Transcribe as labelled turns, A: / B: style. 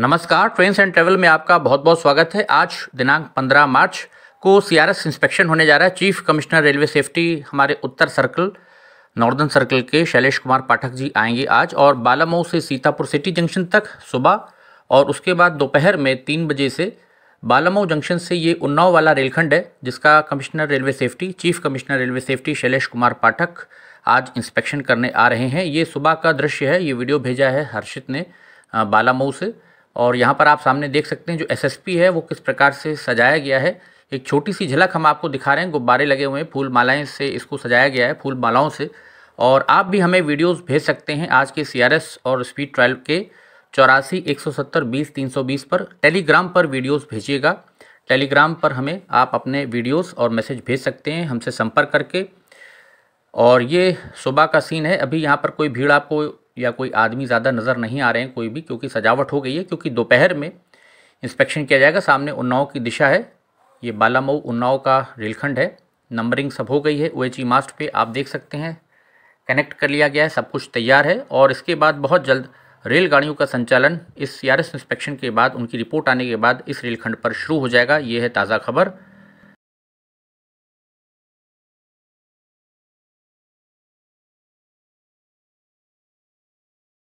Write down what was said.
A: नमस्कार train and travel में आपका बहुत बहुत
B: स्वागत है आज दिनांक 15 मार्च को सीआरएस इंस्पेक्शन होने जा रहा है चीफ कमिश्नर रेलवे सेफ्टी हमारे उत्तर सर्कल नॉर्दर्न सर्कल के शैलेश कुमार पाठक जी आएंगे आज और बालामऊ से सीतापुर सिटी जंक्शन तक सुबह और उसके बाद दोपहर में तीन बजे से बालामऊ जंक्शन से ये उन्नाव वाला रेलखंड है जिसका commissioner railway safety chief commissioner railway safety Shailesh Kumar Pathak आज इंस्पेक्शन करने आ रहे हैं ये सुबह का दृश्य है ये वीडियो भेजा है हर्षित ने बालामऊ से और यहाँ पर आप सामने देख सकते हैं जो एसएसपी है वो किस प्रकार से सजाया गया है एक छोटी सी झलक हम आपको दिखा रहे हैं गुब्बारे लगे हुए हैं फूल मालाएँ से इसको सजाया गया है फूल मालाओं से और आप भी हमें वीडियोस भेज सकते हैं आज के सीआरएस और स्पीड ट्रायल के चौरासी एक सौ सत्तर बीस तीन सौ बीस पर टेलीग्राम पर वीडियोस भेजिएगा टेलीग्राम पर हमें आप अपने वीडियोस और मैसेज भेज सकते हैं हमसे संपर्क करके और ये सुबह का सीन है अभी यहाँ पर कोई भीड़ आपको या कोई आदमी ज़्यादा नज़र नहीं आ रहे हैं कोई भी क्योंकि सजावट हो गई है क्योंकि दोपहर में इंस्पेक्शन किया जाएगा सामने उन्नाव की दिशा है ये बालामऊ उन्नाव का रेलखंड है नंबरिंग सब हो गई है ओ एच ई मास्ट पे आप देख सकते हैं कनेक्ट कर लिया गया है सब कुछ तैयार है और इसके बाद बहुत जल्द रेलगाड़ियों का संचालन इस सी e इंस्पेक्शन के बाद उनकी रिपोर्ट आने के बाद इस रेलखंड
A: पर शुरू हो जाएगा ये है ताज़ा खबर